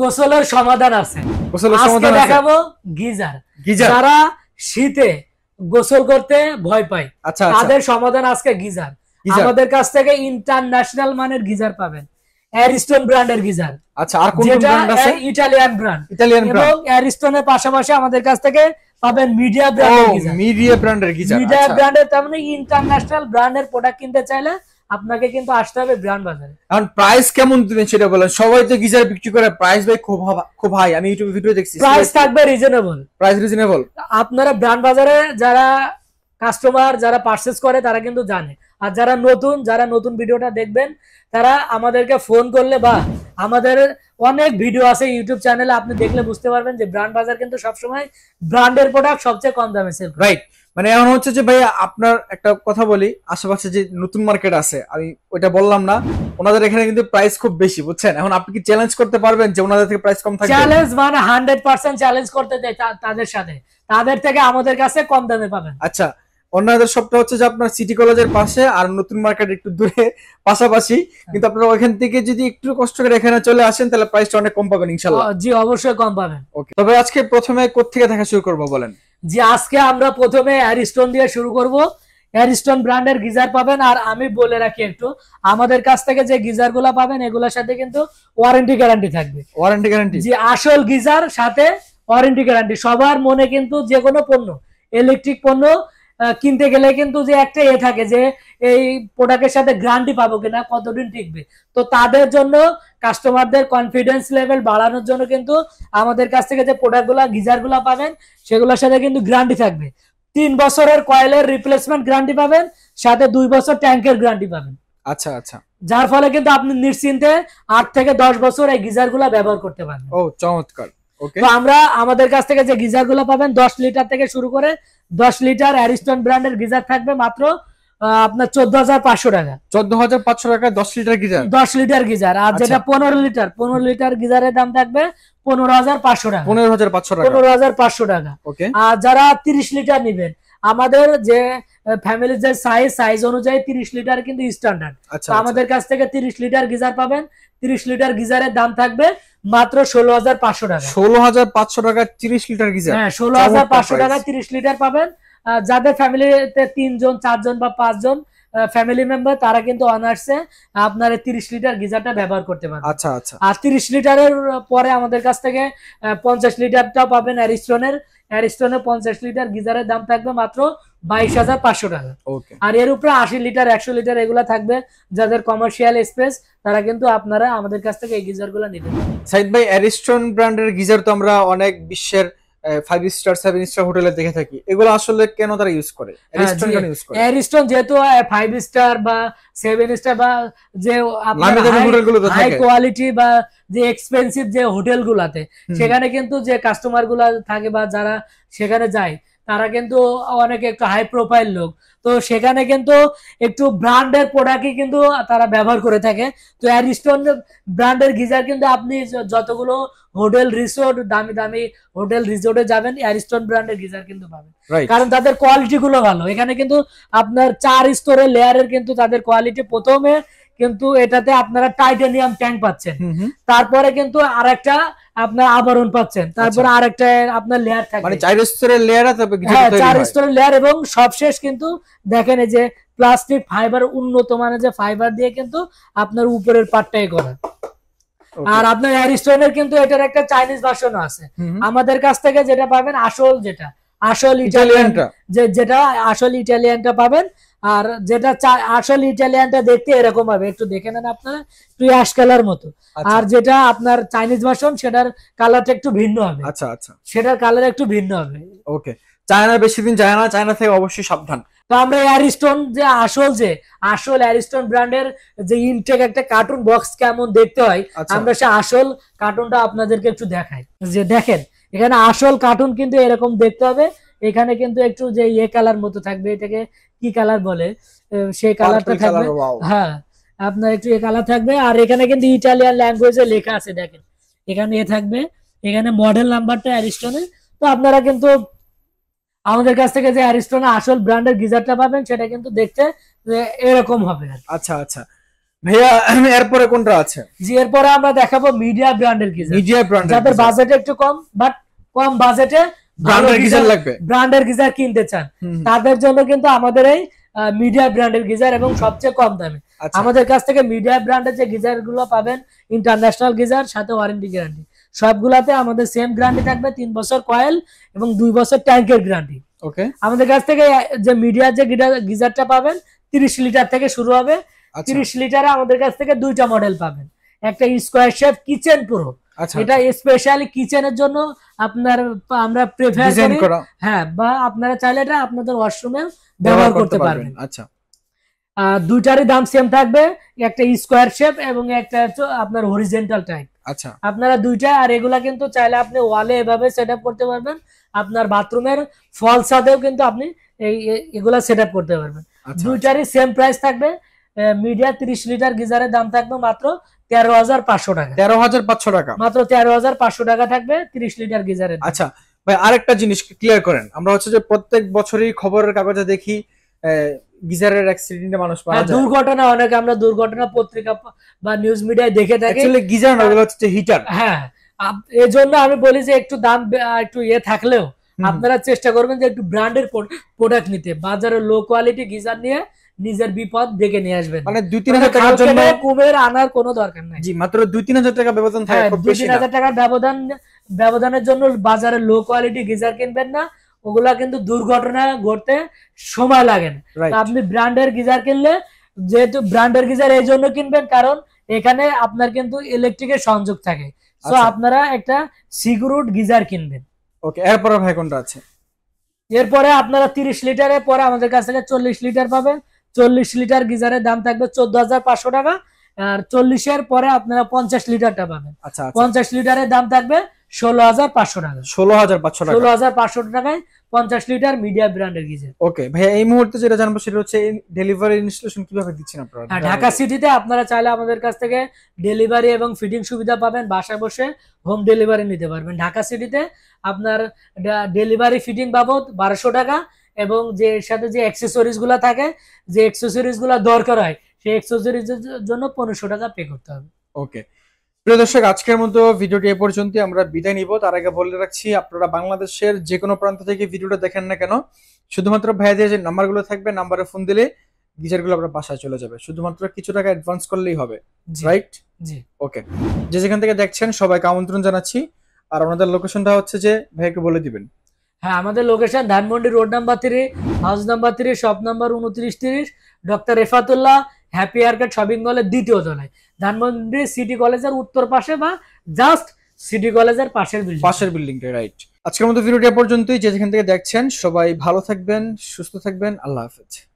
গোসলের সমাধান আছে দেখাবো গিজার যারা শীতে গোসল করতে ভয় পায় আচ্ছা, আচ্ছা। তাদের সমাধান আজকে গিজার আমাদের কাছ থেকে ইন্টারন্যাশনাল মানের গিজার পাবেন অ্যারিস্টন ব্র্যান্ডের গিজার আচ্ছা, আর ব্র্যান্ড পাশাপাশি আমাদের কাছ থেকে পাবেন মিডিয়া ব্র্যান্ডের গিজার মিডিয়া ব্র্যান্ডের ইন্টারন্যাশনাল ব্র্যান্ডের প্রোডাক্ট কিনতে চাইলে আপনাকে কিন্তু আসতে হবে ব্র্যান্ড বাজারে এখন প্রাইস কেমন দিবেন সেটা বলেন সবাই তো গিজার বিক্রি করে প্রাইস ভাই খুব খুব হাই আমি ইউটিউবে ভিডিও দেখছি প্রাইস থাকবে রিজনেবল প্রাইস রিজনেবল আপনারা ব্র্যান্ড বাজারে যারা কাস্টমার যারা পারচেজ করে তারা কিন্তু জানে আর যারা নতুন যারা নতুন ভিডিওটা দেখবেন তারা আমাদেরকে ফোন করলে বা আমাদের অনেক ভিডিও আছে ইউটিউব চ্যানেলে আপনি দেখলে বুঝতে পারবেন যে ব্র্যান্ড বাজার কিন্তু সবসময় ব্র্যান্ডের প্রোডাক্ট সবচেয়ে কম দামে সেল রাইট মানে এমন হচ্ছে যে ভাইয়া আপনার একটা কথা বলি আশেপাশে যে নতুন মার্কেট আছে আমি ওইটা বললাম না ওনাদের এখানে কিন্তু প্রাইস খুব বেশি বুঝছেন এখন আপনি কি চ্যালেঞ্জ করতে পারবেন যে ওনাদের থেকে প্রাইস কম থাকে চ্যালেঞ্জ মানে 100% চ্যালেঞ্জ করতে দেয় তাদের সাথে তাদের থেকে আমাদের কাছে কম দামে পাবেন আচ্ছা অন্যদের সবটা হচ্ছে যে আপনার সিটি কলেজের পাশে আর নতুন মার্কেট একটু দূরে পাশাপাশি হ্যাঁ। কিন্তু আপনারা ওখান থেকে যদি একটু কষ্ট করে এখানে চলে আসেন তাহলে প্রাইসটা অনেক কম পাবেন ইনশাল্লাহ জি অবশ্যই কম পাবেন ওকে তবে আজকে প্রথমে কোথা থেকে দেখা শুরু করবো বলেন যে আজকে আমরা প্রথমে অ্যারিস্টন দিয়ে শুরু করব অ্যারিস্টন ব্র্যান্ডের গিজার পাবেন আর আমি বলে রাখি একটু আমাদের কাছ থেকে যে গিজার গুলা পাবেন এগুলোর সাথে কিন্তু ওয়ারেন্টি গ্যারান্টি থাকবে ওয়ারেন্টি গ্যারান্টি যে আসল গিজার সাথে ওয়ারেন্টি গ্যারান্টি সবার মনে কিন্তু যে কোনো পণ্য ইলেকট্রিক পণ্য কিনতে গেলে কিন্তু যে একটা এ থাকে যে এই প্রোডাক্টের সাথে গ্যারান্টি পাবো কিনা কতদিন টিকবে তো তাদের জন্য কাস্টমারদের কনফিডেন্স লেভেল বাড়ানোর জন্য কিন্তু আমাদের কাছ থেকে যে প্রোডাক্টগুলো গিজারগুলো পাবেন সেগুলোর সাথে কিন্তু গ্যারান্টি থাকবে তিন বছরের কয়েলের রিপ্লেসমেন্ট গ্যারান্টি পাবেন সাথে দুই বছর ট্যাঙ্কের গ্যারান্টি পাবেন আচ্ছা আচ্ছা যার ফলে কিন্তু আপনি নিশ্চিন্তে আট থেকে দশ বছর এই গিজারগুলো ব্যবহার করতে পারবেন ও চমৎকার তো আমরা আমাদের কাছ থেকে যে গিজার গুলো পাবেন দশ লিটার থেকে শুরু করে দশ লিটার অ্যারিস্টন ব্র্যান্ডের গিজার থাকবে মাত্র আপনার চোদ্দ হাজার পাঁচশো টাকা চোদ্দ হাজার পাঁচশো টাকা দশ লিটার গিজার দশ লিটার গিজার আর যেটা আচ্ছা। পনেরো লিটার পনেরো লিটার গিজারের দাম থাকবে পনেরো হাজার পাঁচশো টাকা পনেরো হাজার পাঁচশো টাকা পনেরো হাজার পাঁচশো টাকা ওকে আর যারা তিরিশ লিটার নিবেন আমাদের যে ফ্যামিলির যে সাইজ সাইজ অনুযায়ী তিরিশ লিটার কিন্তু স্ট্যান্ডার্ড আচ্ছা, আমাদের আচ্ছা। কাছ থেকে তিরিশ লিটার গিজার পাবেন তিরিশ লিটার গিজারের দাম থাকবে মাত্র ষোলো হাজার পাঁচশো টাকা ষোলো হাজার পাঁচশো টাকা তিরিশ লিটার গিজার হ্যাঁ ষোলো হাজার পাঁচশো টাকা তিরিশ লিটার পাবেন যাদের ফ্যামিলিতে তিনজন চারজন বা পাঁচজন ফ্যামিলি মেম্বার তারা কিন্তু অনার্সে আপনার তিরিশ লিটার গিজারটা ব্যবহার করতে পারেন আচ্ছা আচ্ছা আর তিরিশ লিটারের পরে আমাদের কাছ থেকে পঞ্চাশ লিটারটাও পাবেন অ্যারিস্টনের অ্যারিস্টনের পঞ্চাশ লিটার গিজারের দাম থাকবে মাত্র বাইশ হাজার পাঁচশো টাকা আর এর উপরে আশি লিটার একশো লিটার এগুলা থাকবে যাদের কমার্শিয়াল স্পেস তারা কিন্তু আপনারা আমাদের কাছ থেকে এই গিজার গুলা নিতে সাইদ ভাই অ্যারিস্টন ব্র্যান্ডের গিজার তো আমরা অনেক বিশ্বের ফাইভ স্টার সেভেন স্টার হোটেলে দেখে থাকি এগুলো আসলে কেন তারা ইউজ করে অ্যারিস্টন যেহেতু ফাইভ স্টার বা সেভেন স্টার বা যে হাই কোয়ালিটি বা যে এক্সপেন্সিভ যে হোটেল গুলাতে সেখানে কিন্তু যে কাস্টমার গুলা থাকে বা যারা সেখানে যায় তারা কিন্তু অনেকে একটু হাই প্রোফাইল লোক তো সেখানে কিন্তু একটু ব্র্যান্ডের প্রোডাক্টই কিন্তু তারা ব্যবহার করে থাকে তো অ্যারিস্টন ব্র্যান্ডের গিজার কিন্তু আপনি যতগুলো হোটেল রিসোর্ট দামি দামি হোটেল রিসোর্টে যাবেন অ্যারিস্টন ব্র্যান্ডের গিজার কিন্তু পাবেন কারণ তাদের কোয়ালিটি গুলো ভালো এখানে কিন্তু আপনার চার স্তরের লেয়ারের কিন্তু তাদের কোয়ালিটি প্রথমে কিন্তু এটাতে আপনারা টাইটানিয়াম ট্যাঙ্ক পাচ্ছেন তারপরে কিন্তু আর একটা আপনার আবরণ পাচ্ছেন আচ্ছা। তারপরে আরেকটা আপনার লেয়ার থাকে মানে চার স্তরের লেয়ার হ্যাঁ চার স্তরের লেয়ার এবং সবশেষ কিন্তু দেখেন এই যে প্লাস্টিক ফাইবার উন্নত মানের যে ফাইবার দিয়ে কিন্তু আপনার উপরের পাটটাই করা আর আপনার অ্যারিস্টনের কিন্তু এটার একটা চাইনিজ ভার্সনও আছে আমাদের কাছ থেকে যেটা পাবেন আসল যেটা আসল ইটালিয়ানটা যে যেটা আসল ইটালিয়ানটা পাবেন আর যেটা আসল ইটালিয়ানটা দেখতে এরকম হবে একটু দেখে নেন আপনারা একটু অ্যাশ কালার মতো আচ্ছা। আর যেটা আপনার চাইনিজ ভার্সন সেটার কালারটা একটু ভিন্ন হবে আচ্ছা আচ্ছা সেটার কালার একটু ভিন্ন হবে ওকে চায়না বেশি দিন যায় না চায়না থেকে অবশ্যই সাবধান তো আমরা অ্যারিস্টোন যে আসল যে আসল অ্যারিস্টোন ব্র্যান্ডের যে ইনটেক একটা কার্টুন বক্স কেমন দেখতে হয় আচ্ছা। আমরা সে আসল কার্টুনটা আপনাদেরকে একটু দেখাই যে দেখেন এখানে আসল কার্টুন কিন্তু এরকম দেখতে হবে এখানে কিন্তু একটু যে ইয়ে কালার মতো থাকবে এটাকে কি কালার বলে সেই কালারটা থাকবে হ্যাঁ আপনার একটু এ কালার থাকবে আর এখানে কিন্তু ইটালিয়ান ল্যাঙ্গুয়েজে লেখা আছে দেখেন এখানে এ থাকবে এখানে মডেল নাম্বারটা অ্যারিস্টনে তো আপনারা কিন্তু আমাদের কাছ থেকে যে অ্যারিস্টনে আসল ব্র্যান্ডের গিজারটা পাবেন সেটা কিন্তু দেখতে এরকম হবে আচ্ছা আচ্ছা ভাইয়া এরপরে কোনটা আছে জি এরপরে আমরা দেখাবো মিডিয়া ব্র্যান্ডের গিজার মিডিয়া ব্র্যান্ড যাদের বাজেট একটু কম বাট কম বাজেটে ব্র্যান্ডের গিজার কিনতে চান তাদের জন্য কিন্তু আমাদের এই মিডিয়া ব্র্যান্ডের গিজার এবং সবচেয়ে কম দামে আচ্ছা। আমাদের কাছ থেকে মিডিয়া ব্র্যান্ডের যে গিজার গুলো পাবেন ইন্টারন্যাশনাল গিজার সাথে ওয়ারেন্টি গ্যারান্টি সবগুলাতে আমাদের সেম গ্যারান্টি থাকবে তিন বছর কয়েল এবং দুই বছর ট্যাঙ্কের গ্যারান্টি ওকে আমাদের কাছ থেকে যে মিডিয়ার যে গিজারটা পাবেন তিরিশ লিটার থেকে শুরু হবে আচ্ছা। তিরিশ লিটারে আমাদের কাছ থেকে দুইটা মডেল পাবেন একটা স্কোয়ার শেপ কিচেন প্রো আচ্ছা। এটা স্পেশালি কিচেনের জন্য আপনার আমরা প্রেফার করি হ্যাঁ বা আপনারা চাইলে এটা আপনাদের ওয়াশরুমে ব্যবহার করতে পারবেন আচ্ছা দুইটারই দাম সেম থাকবে একটা স্কোয়ার শেপ এবং একটা হচ্ছে আপনার হরিজেন্টাল টাইপ আচ্ছা আপনারা দুইটা আর এগুলা কিন্তু চাইলে আপনি ওয়ালে এভাবে সেট করতে পারবেন আপনার বাথরুমের ফলসাদেও কিন্তু আপনি এই এগুলা সেট করতে পারবেন আচ্ছা। দুইটারই সেম প্রাইস থাকবে মিডিয়া 30 লিটার গিজারের দাম থাকবে মাত্র তেরো হাজার পাঁচশো টাকা তেরো হাজার পাঁচশো টাকা মাত্র তেরো হাজার পাঁচশো টাকা থাকবে 30 লিটার গিজারের আচ্ছা ভাই আরেকটা জিনিস ক্লিয়ার করেন আমরা হচ্ছে যে প্রত্যেক বছরই খবরের কাগজে দেখি গিজারের অ্যাক্সিডেন্টে মানুষ মারা হ্যাঁ, যায় দুর্ঘটনা অনেকে আমরা দুর্ঘটনা পত্রিকা বা নিউজ মিডিয়ায় দেখে থাকি অ্যাকচুয়ালি গিজার না হচ্ছে হিটার হ্যাঁ এজন্য আমি বলি যে একটু দাম একটু ইয়ে থাকলেও আপনারা চেষ্টা করবেন যে একটু ব্র্যান্ডের প্রোডাক্ট নিতে বাজারে লো কোয়ালিটি গিজার নিয়ে নিজের বিপদ ডেকে নিয়ে আসবেন মানে দুই তিন হাজার টাকার জন্য কুমের আনার কোনো দরকার নাই জি মাত্র দুই তিন হাজার টাকা ব্যবধান থাকে হ্যাঁ, দুই তিন হাজার টাকার ব্যবধান ব্যবধানের জন্য বাজারে লো কোয়ালিটি গিজার কিনবেন না ওগুলা কিন্তু দুর্ঘটনা ঘটতে সময় লাগে না আপনি ব্র্যান্ডের গিজার কিনলে যেহেতু ব্র্যান্ডের গিজার এই জন্য কিনবেন কারণ এখানে আপনার কিন্তু ইলেকট্রিকের সংযোগ থাকে তো আচ্ছা। আপনারা একটা সিকিউরড গিজার কিনবেন ওকে এরপরে ভাই কোনটা আছে এরপরে আপনারা 30 লিটারের পরে আমাদের কাছ থেকে 40 লিটার পাবেন 40 লিটার গিজারের দাম থাকবে 14500 টাকা আর 40 এর পরে আপনারা 50 লিটারটা পাবেন আচ্ছা 50 আচ্ছা। লিটারের দাম থাকবে 16500 টাকা 16500 টাকা 16500 টাকায় পঞ্চাশ লিটার মিডিয়া ব্র্যান্ডের গিজার ওকে ভাই এই মুহূর্তে যেটা জানবো সেটা হচ্ছে ডেলিভারি ইনস্টলেশন কিভাবে দিচ্ছেন আপনারা হ্যাঁ, ঢাকা সিটিতে আপনারা চাইলে আমাদের কাছ থেকে ডেলিভারি এবং ফিটিং সুবিধা পাবেন বাসায় বসে হোম ডেলিভারি নিতে পারবেন ঢাকা সিটিতে আপনার ডেলিভারি ফিটিং বাবদ বারোশো টাকা এবং যে এর সাথে যে অ্যাক্সেসরিজ গুলো থাকে যে অ্যাক্সেসরিজ গুলো দরকার হয় সেই অ্যাক্সেসরিজ জন্য পনেরোশো টাকা পে করতে হবে ওকে প্রিয় দর্শক আজকের মতো ভিডিওটি এ পর্যন্ত আমরা বিদায় নিব তার আগে বলে রাখছি আপনারা বাংলাদেশের যে কোনো প্রান্ত থেকে ভিডিওটা দেখেন না কেন শুধুমাত্র ভাইয়াদের যে নাম্বারগুলো থাকবে নাম্বারে ফোন দিলে গিজারগুলো আপনার বাসায় চলে যাবে শুধুমাত্র কিছু টাকা অ্যাডভান্স করলেই হবে রাইট জি ওকে যে যেখান থেকে দেখছেন সবাইকে আমন্ত্রণ জানাচ্ছি আর ওনাদের লোকেশনটা হচ্ছে যে ভাইকে বলে দিবেন হ্যাঁ আমাদের location Dhanmondi road number three house number three shop number উনত্রিশ তিরিশ doctor Refatullah Happy Arcade shopping মলের দ্বিতীয় তলায় ধানমন্ডি সিটি কলেজের উত্তর পাশে বা জাস্ট সিটি কলেজের পাশের বিল্ডিং পাশের বিল্ডিংটা রাইট আজকের মতো ভিডিওটি পর্যন্তই যে যেখান থেকে দেখছেন সবাই ভালো থাকবেন সুস্থ থাকবেন আল্লাহ হাফেজ